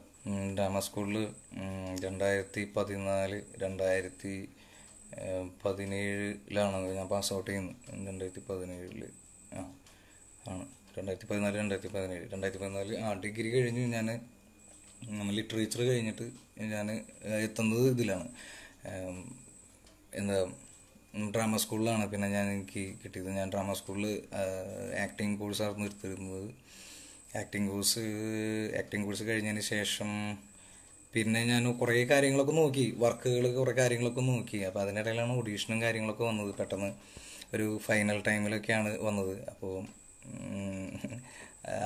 ഡ്രാമ സ്കൂളിൽ രണ്ടായിരത്തി പതിനാല് രണ്ടായിരത്തി പതിനേഴിലാണ് ഞാൻ പാസ് ഔട്ട് ചെയ്യുന്നത് രണ്ടായിരത്തി പതിനേഴിൽ ആ ആണ് രണ്ടായിരത്തി പതിനാല് രണ്ടായിരത്തി പതിനേഴ് രണ്ടായിരത്തി പതിനാല് ആ ഡിഗ്രി കഴിഞ്ഞ് ഞാൻ ലിറ്ററേച്ചർ കഴിഞ്ഞിട്ട് ഞാൻ എത്തുന്നത് ഇതിലാണ് എന്താ ഡ്രാമ സ്കൂളിലാണ് പിന്നെ ഞാൻ എനിക്ക് കിട്ടിയത് ഞാൻ ഡ്രാമ സ്കൂളിൽ ആക്ടിങ് കോഴ്സായിരുന്നു എടുത്തിരുന്നത് ആക്ടിങ് കോഴ്സ് ആക്ടിങ് കോഴ്സ് കഴിഞ്ഞതിന് ശേഷം പിന്നെ ഞാൻ കുറേ കാര്യങ്ങളൊക്കെ നോക്കി വർക്കുകൾ കുറേ കാര്യങ്ങളൊക്കെ നോക്കി അപ്പോൾ അതിനിടയിലാണ് ഓഡീഷനും കാര്യങ്ങളൊക്കെ വന്നത് പെട്ടെന്ന് ഒരു ഫൈനൽ ടൈമിലൊക്കെയാണ് വന്നത് അപ്പോൾ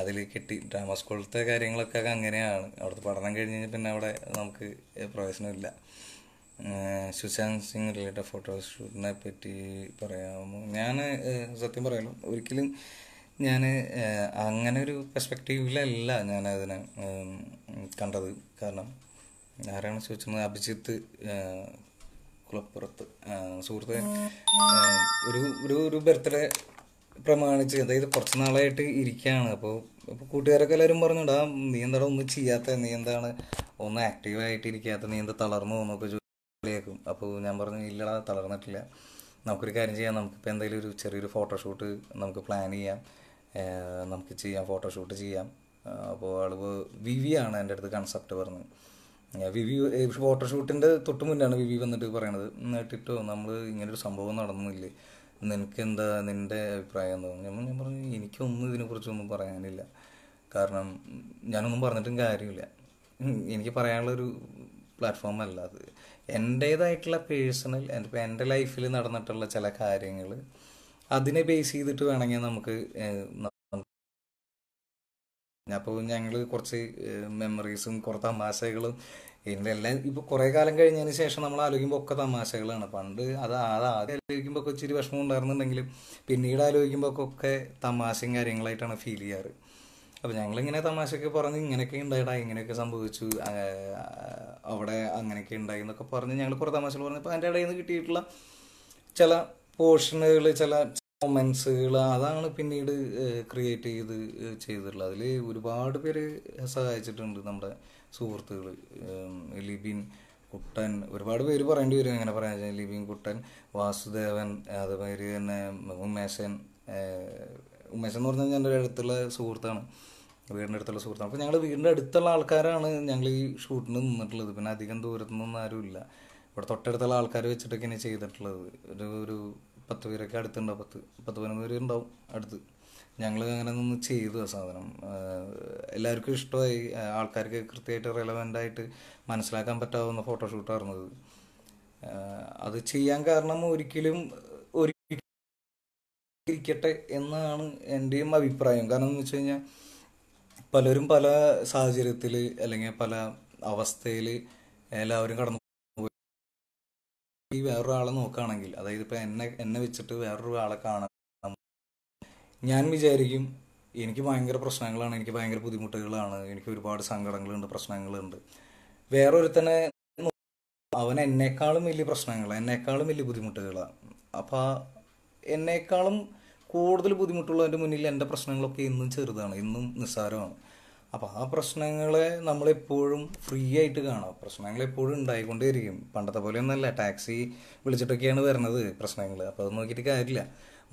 അതിൽ കിട്ടി ഡ്രാമ സ്കൂളിലത്തെ കാര്യങ്ങളൊക്കെ അങ്ങനെയാണ് അവിടുത്തെ പഠനം കഴിഞ്ഞ് കഴിഞ്ഞാൽ പിന്നെ അവിടെ നമുക്ക് പ്രവേശനമില്ല സുശാന്ത് സിംഗ് റിലേറ്റഡ് ഫോട്ടോഷൂട്ടിനെ പറ്റി പറയാമോ ഞാൻ സത്യം പറയാലോ ഒരിക്കലും ഞാൻ അങ്ങനെ ഒരു പെർസ്പെക്റ്റീവിലല്ല ഞാൻ അതിനെ കണ്ടത് കാരണം ആരാണ് ചോദിച്ചത് അഭിജിത്ത് കുളപ്പുറത്ത് സുഹൃത്ത് ഒരു ഒരു ഒരു ബർത്ത്ഡേ പ്രമാണിച്ച് അതായത് കുറച്ച് നാളായിട്ട് ഇരിക്കുകയാണ് അപ്പോൾ അപ്പോൾ കൂട്ടുകാരൊക്കെ എല്ലാവരും പറഞ്ഞിടാ നീ എന്താണ് ഒന്നും ചെയ്യാത്ത നീ എന്താണ് ഒന്ന് ആക്റ്റീവായിട്ട് ഇരിക്കാത്ത നീ എന്താ തളർന്നു എന്നൊക്കെ ജോലിയാക്കും അപ്പോൾ ഞാൻ പറഞ്ഞു ഇല്ലടാ തളർന്നിട്ടില്ല നമുക്കൊരു കാര്യം ചെയ്യാം നമുക്കിപ്പോൾ എന്തെങ്കിലും ഒരു ചെറിയൊരു ഫോട്ടോഷൂട്ട് നമുക്ക് പ്ലാൻ ചെയ്യാം നമുക്ക് ചെയ്യാം ഫോട്ടോഷൂട്ട് ചെയ്യാം അപ്പോൾ ആളിപ്പോൾ വിവി ആണ് എൻ്റെ അടുത്ത് കൺസെപ്റ്റ് പറഞ്ഞത് വിവി ഫോട്ടോഷൂട്ടിൻ്റെ തൊട്ട് മുന്നാണ് വിവി വന്നിട്ട് പറയണത് എന്നിട്ടിട്ടോ നമ്മൾ ഇങ്ങനൊരു സംഭവം നടന്നില്ലേ നിനക്ക് എന്താ നിൻ്റെ അഭിപ്രായം എന്ന് പറഞ്ഞു ഞാൻ പറഞ്ഞു എനിക്കൊന്നും ഇതിനെക്കുറിച്ചൊന്നും പറയാനില്ല കാരണം ഞാനൊന്നും പറഞ്ഞിട്ടും കാര്യമില്ല എനിക്ക് പറയാനുള്ളൊരു പ്ലാറ്റ്ഫോം അല്ല അത് എൻ്റേതായിട്ടുള്ള പേഴ്സണൽ എൻ്റെ എൻ്റെ ലൈഫിൽ നടന്നിട്ടുള്ള ചില കാര്യങ്ങൾ അതിനെ ബേസ് ചെയ്തിട്ട് വേണമെങ്കിൽ നമുക്ക് അപ്പോൾ ഞങ്ങൾ കുറച്ച് മെമ്മറീസും കുറേ തമാശകളും ഇതിൻ്റെ എല്ലാം ഇപ്പോൾ കുറേ കാലം കഴിഞ്ഞതിന് ശേഷം നമ്മൾ ആലോചിക്കുമ്പോൾ ഒക്കെ തമാശകളാണ് പണ്ട് അത് അത് ആദ്യം ആലോചിക്കുമ്പോൾ ഒക്കെ ഇച്ചിരി വിഷമം ഉണ്ടായിരുന്നുണ്ടെങ്കിലും പിന്നീട് ആലോചിക്കുമ്പോൾ ഒക്കെ തമാശയും കാര്യങ്ങളായിട്ടാണ് ഫീൽ ചെയ്യാറ് അപ്പോൾ ഞങ്ങളിങ്ങനെ തമാശയൊക്കെ പറഞ്ഞ് ഇങ്ങനെയൊക്കെ ഉണ്ടായിടാ ഇങ്ങനെയൊക്കെ സംഭവിച്ചു അവിടെ അങ്ങനെയൊക്കെ ഉണ്ടായി എന്നൊക്കെ പറഞ്ഞ് ഞങ്ങൾ കുറേ തമാശകൾ പറഞ്ഞപ്പോൾ അതിൻ്റെ ഇടയിൽ നിന്ന് കിട്ടിയിട്ടുള്ള ചില പോർഷനുകൾ ചില മൊമെൻസുകൾ അതാണ് പിന്നീട് ക്രിയേറ്റ് ചെയ്ത് ചെയ്തിട്ടുള്ളത് അതിൽ ഒരുപാട് പേര് സഹായിച്ചിട്ടുണ്ട് നമ്മുടെ സുഹൃത്തുക്കൾ ലിബിൻ കുട്ടൻ ഒരുപാട് പേര് പറയേണ്ടി വരും എങ്ങനെ പറയാൻ വെച്ചാൽ ലിബിൻ കുട്ടൻ വാസുദേവൻ അതേമാതിരി തന്നെ ഉമേശൻ ഉമേശൻ എന്ന് പറഞ്ഞാൽ എൻ്റെ അടുത്തുള്ള സുഹൃത്താണ് വീടിൻ്റെ അടുത്തുള്ള സുഹൃത്താണ് അപ്പോൾ ഞങ്ങൾ വീടിൻ്റെ അടുത്തുള്ള ആൾക്കാരാണ് ഞങ്ങൾ ഈ ഷൂട്ടിന് നിന്നിട്ടുള്ളത് പിന്നെ അധികം ദൂരത്തുനിന്നൊന്നും ആരും ഇല്ല ഇവിടെ തൊട്ടടുത്തുള്ള ആൾക്കാർ വെച്ചിട്ടൊക്കെയാണ് ചെയ്തിട്ടുള്ളത് ഒരു ഒരു പത്ത് പേരൊക്കെ അടുത്തുണ്ടാവും പത്ത് പത്ത് പതിനൊന്ന് പേര് ഉണ്ടാവും അടുത്ത് ഞങ്ങൾ അങ്ങനെ നിന്ന് ചെയ്തു ആ സാധനം എല്ലാവർക്കും ഇഷ്ടമായി ആൾക്കാർക്ക് കൃത്യമായിട്ട് റെലവൻ്റ് ആയിട്ട് മനസ്സിലാക്കാൻ പറ്റാവുന്ന ഫോട്ടോഷൂട്ട് അത് അത് ചെയ്യാൻ കാരണം ഒരിക്കലും ഒരിക്കട്ടെ എന്നാണ് എൻ്റെയും അഭിപ്രായം കാരണം എന്ന് വെച്ച് കഴിഞ്ഞാൽ പലരും പല സാഹചര്യത്തിൽ അല്ലെങ്കിൽ പല അവസ്ഥയിൽ എല്ലാവരും കടന്നു ഈ വേറൊരാളെ നോക്കുകയാണെങ്കിൽ അതായത് ഇപ്പം എന്നെ എന്നെ വെച്ചിട്ട് ആളെ കാണാം ഞാൻ വിചാരിക്കും എനിക്ക് ഭയങ്കര പ്രശ്നങ്ങളാണ് എനിക്ക് ഭയങ്കര ബുദ്ധിമുട്ടുകളാണ് എനിക്ക് ഒരുപാട് സങ്കടങ്ങളുണ്ട് പ്രശ്നങ്ങളുണ്ട് വേറൊരുത്തനെ അവൻ എന്നെക്കാളും വലിയ പ്രശ്നങ്ങൾ എന്നെക്കാളും വലിയ ബുദ്ധിമുട്ടുകളാണ് അപ്പോൾ എന്നെക്കാളും കൂടുതൽ ബുദ്ധിമുട്ടുള്ളതിൻ്റെ മുന്നിൽ എൻ്റെ പ്രശ്നങ്ങളൊക്കെ ഇന്നും ചെറുതാണ് ഇന്നും നിസ്സാരമാണ് അപ്പോൾ ആ പ്രശ്നങ്ങളെ നമ്മളെപ്പോഴും ഫ്രീ ആയിട്ട് കാണാം പ്രശ്നങ്ങൾ എപ്പോഴും ഉണ്ടായിക്കൊണ്ടേയിരിക്കും പണ്ടത്തെ പോലെ ഒന്നല്ല ടാക്സി വിളിച്ചിട്ടൊക്കെയാണ് വരുന്നത് പ്രശ്നങ്ങൾ അപ്പോൾ അത് നോക്കിയിട്ട് കാര്യമില്ല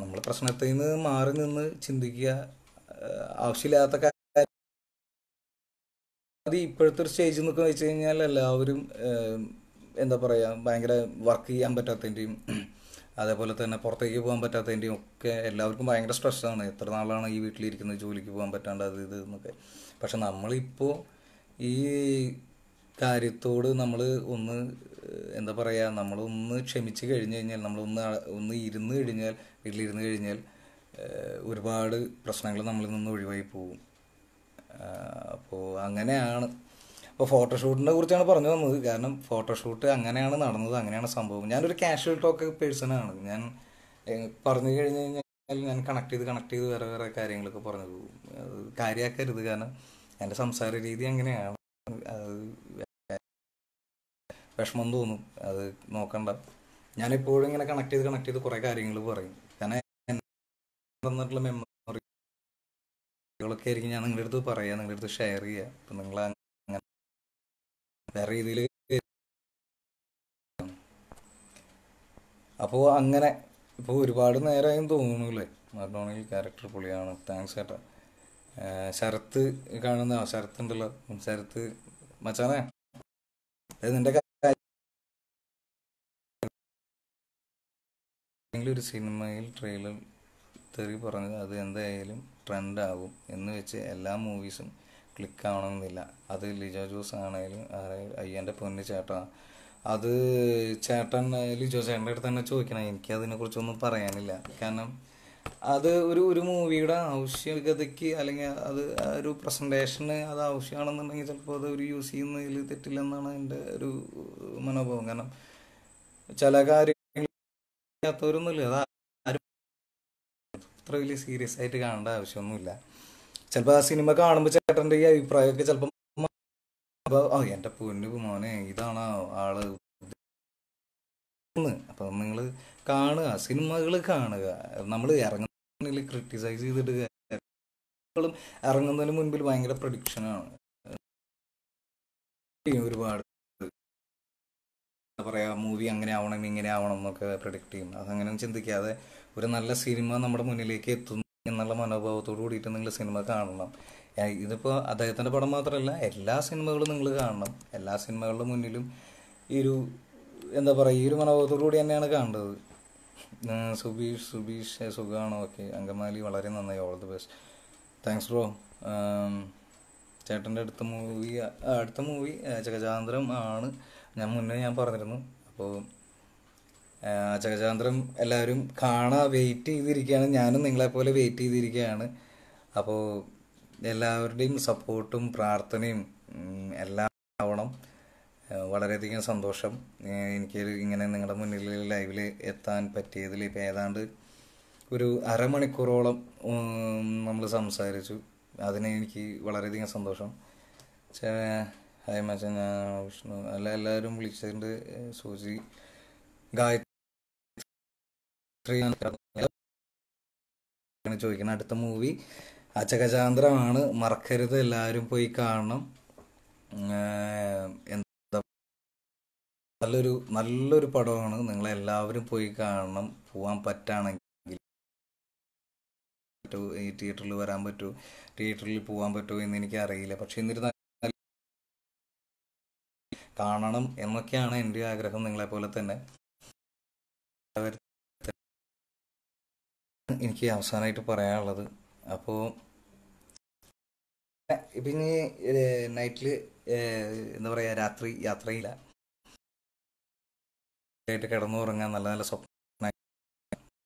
നമ്മൾ പ്രശ്നത്തിൽ നിന്ന് മാറി നിന്ന് ചിന്തിക്കുക ആവശ്യമില്ലാത്ത കാര്യം അത് ഇപ്പോഴത്തെ ഒരു സ്റ്റേജിൽ നിന്നൊക്കെ വെച്ച് കഴിഞ്ഞാൽ എല്ലാവരും എന്താ പറയുക ഭയങ്കര വർക്ക് ചെയ്യാൻ പറ്റാത്തതിൻ്റെയും അതേപോലെ തന്നെ പുറത്തേക്ക് പോകാൻ പറ്റാത്തതിൻ്റെയും ഒക്കെ എല്ലാവർക്കും ഭയങ്കര സ്ട്രെസ്സാണ് എത്ര നാളാണ് ഈ വീട്ടിലിരിക്കുന്നത് ജോലിക്ക് പോകാൻ പറ്റാണ്ട് അത് ഇത് എന്നൊക്കെ പക്ഷെ നമ്മളിപ്പോൾ ഈ കാര്യത്തോട് നമ്മൾ ഒന്ന് എന്താ പറയുക നമ്മളൊന്ന് ക്ഷമിച്ച് കഴിഞ്ഞ് കഴിഞ്ഞാൽ നമ്മളൊന്ന് ഒന്ന് ഇരുന്ന് കഴിഞ്ഞാൽ വീട്ടിലിരുന്ന് കഴിഞ്ഞാൽ ഒരുപാട് പ്രശ്നങ്ങൾ നമ്മളിൽ നിന്ന് ഒഴിവായി പോകും അപ്പോൾ അങ്ങനെയാണ് അപ്പോൾ ഫോട്ടോഷൂട്ടിനെ കുറിച്ചാണ് പറഞ്ഞു വന്നത് കാരണം ഫോട്ടോഷൂട്ട് അങ്ങനെയാണ് നടന്നത് അങ്ങനെയാണ് സംഭവം ഞാനൊരു കാഷ്വൽ ടോക്ക് പേഴ്സണാണ് ഞാൻ പറഞ്ഞു കഴിഞ്ഞ് കഴിഞ്ഞാൽ ഞാൻ കണക്ട് ചെയ്ത് കണക്ട് ചെയ്ത് വേറെ വേറെ കാര്യങ്ങളൊക്കെ പറഞ്ഞു പോകും കാര്യമാക്കരുത് കാരണം എൻ്റെ സംസാര രീതി അങ്ങനെയാണ് അത് വിഷമം തോന്നും അത് നോക്കണ്ട ഞാനിപ്പോഴും ഇങ്ങനെ കണക്ട് ചെയ്ത് കണക്ട് ചെയ്ത് കുറേ കാര്യങ്ങൾ പറയും കാരണം തന്നിട്ടുള്ള മെമ്മറികളൊക്കെ ആയിരിക്കും ഞാൻ നിങ്ങളുടെ അടുത്ത് പറയുക നിങ്ങളുടെ അടുത്ത് ഷെയർ ചെയ്യുക അപ്പം നിങ്ങൾ അങ്ങനെ വേറെ രീതിയിൽ അപ്പോൾ അങ്ങനെ ഇപ്പോൾ ഒരുപാട് നേരമായെന്ന് തോന്നുന്നു അല്ലേ മറഡോണയിൽ ക്യാരക്ടർ പുള്ളിയാണ് താങ്ക്സ് ചേട്ടാ ശരത്ത് കാണുന്ന ശരത്ത് ഉണ്ടല്ലോ ശരത്ത് മച്ചാനെ അത് നിന്റെ ഒരു സിനിമയിൽ ട്രെയിലർ തെറി പറഞ്ഞത് അത് എന്തായാലും ട്രെൻഡ് ആകും എന്ന് വെച്ച് എല്ലാ മൂവീസും ക്ലിക്ക് ആവണമെന്നില്ല അത് ലിജോ ജോസ് ആണെങ്കിലും അയ്യൻ്റെ പൊന്നു ചേട്ടാ അത് ചേട്ടൻ ലിജോ ചേട്ടൻ്റെ അടുത്ത് തന്നെ ചോദിക്കണം എനിക്ക് കുറിച്ചൊന്നും പറയാനില്ല കാരണം അത് ഒരു ഒരു മൂവിയുടെ ആവശ്യകതയ്ക്ക് അല്ലെങ്കിൽ അത് ഒരു പ്രസൻറ്റേഷന് അത് ആവശ്യമാണെന്നുണ്ടെങ്കിൽ ചിലപ്പോൾ അത് ഒരു യൂസ് ചെയ്യുന്നതിൽ തെറ്റില്ലെന്നാണ് എൻ്റെ ഒരു മനോഭാവം കാരണം ചില കാര്യങ്ങളില്ല അത് ആരും അത്ര വലിയ സീരിയസ് ആയിട്ട് കാണേണ്ട ആവശ്യമൊന്നുമില്ല ചിലപ്പോൾ ആ സിനിമ കാണുമ്പോൾ ചേട്ടൻ്റെ ഈ അഭിപ്രായമൊക്കെ ചിലപ്പം അപ്പോൾ ആ എന്റെ പൊന്നു മോനെ ഇതാണ് ആള് അപ്പൊ നിങ്ങൾ കാണുക സിനിമകള് കാണുക നമ്മൾ ഇറങ്ങുന്ന ക്രിട്ടിസൈസ് ചെയ്തിട്ട് ഇറങ്ങുന്നതിന് മുൻപിൽ ഭയങ്കര പ്രഡിക്ഷനാണ് ഒരുപാട് എന്താ പറയാ മൂവി അങ്ങനെ ആവണം ഇങ്ങനെ ആവണം എന്നൊക്കെ പ്രഡിക്റ്റ് ചെയ്യും അതങ്ങനെ ചിന്തിക്കാതെ ഒരു നല്ല സിനിമ നമ്മുടെ മുന്നിലേക്ക് എത്തുന്നു എന്നുള്ള മനോഭാവത്തോട് കൂടിയിട്ട് നിങ്ങൾ സിനിമ കാണണം ഇതിപ്പോൾ അദ്ദേഹത്തിൻ്റെ പടം മാത്രമല്ല എല്ലാ സിനിമകളും നിങ്ങൾ കാണണം എല്ലാ സിനിമകളുടെ മുന്നിലും ഈ ഒരു എന്താ പറയുക ഈ ഒരു കൂടി തന്നെയാണ് കാണേണ്ടത് സുബീഷ് സുബീഷ് സുഖാണോ ഓക്കെ അങ്കമാലി വളരെ നന്നായി all the best thanks bro ചേട്ടൻ്റെ അടുത്ത മൂവി അടുത്ത മൂവി ചകചാന്ദ്രം ആണ് ഞാൻ മുന്നേ ഞാൻ പറഞ്ഞിരുന്നു അപ്പോൾ ചകചാന്ദ്രം എല്ലാവരും കാണാൻ വെയിറ്റ് ചെയ്തിരിക്കുകയാണ് ഞാനും നിങ്ങളെപ്പോലെ വെയിറ്റ് ചെയ്തിരിക്കുകയാണ് അപ്പോൾ എല്ലാവരുടെയും സപ്പോർട്ടും പ്രാർത്ഥനയും എല്ലാം ആവണം വളരെയധികം സന്തോഷം എനിക്ക് ഇങ്ങനെ നിങ്ങളുടെ മുന്നിൽ ലൈവിൽ എത്താൻ പറ്റിയതിൽ ഇപ്പം ഏതാണ്ട് ഒരു അരമണിക്കൂറോളം നമ്മൾ സംസാരിച്ചു അതിന് എനിക്ക് വളരെയധികം സന്തോഷം ഹായ് മച്ച ഞാൻ വിഷ്ണു അല്ല എല്ലാവരും വിളിച്ചതിൻ്റെ സൂചി ഗായത്രി ചോദിക്കണം അടുത്ത മൂവി അച്ചകചാന്ദ്രമാണ് മറക്കരുത് എല്ലാവരും പോയി കാണണം എന്താ നല്ലൊരു നല്ലൊരു പടമാണ് നിങ്ങളെല്ലാവരും പോയി കാണണം പോകാൻ പറ്റുകയാണെങ്കിൽ പറ്റുമോ ഈ തിയേറ്ററിൽ വരാൻ പറ്റുമോ തിയേറ്ററിൽ പോകാൻ പറ്റുമോ എന്ന് എനിക്ക് അറിയില്ല പക്ഷെ എന്നിരുന്നാൽ കാണണം എന്നൊക്കെയാണ് എൻ്റെ ആഗ്രഹം നിങ്ങളെ പോലെ തന്നെ എനിക്ക് അവസാനമായിട്ട് പറയാനുള്ളത് അപ്പോ പിന്നെ നൈറ്റില് എന്താ പറയാ രാത്രി യാത്രയില്ല കിടന്നുറങ്ങാൻ നല്ല നല്ല സ്വപ്നം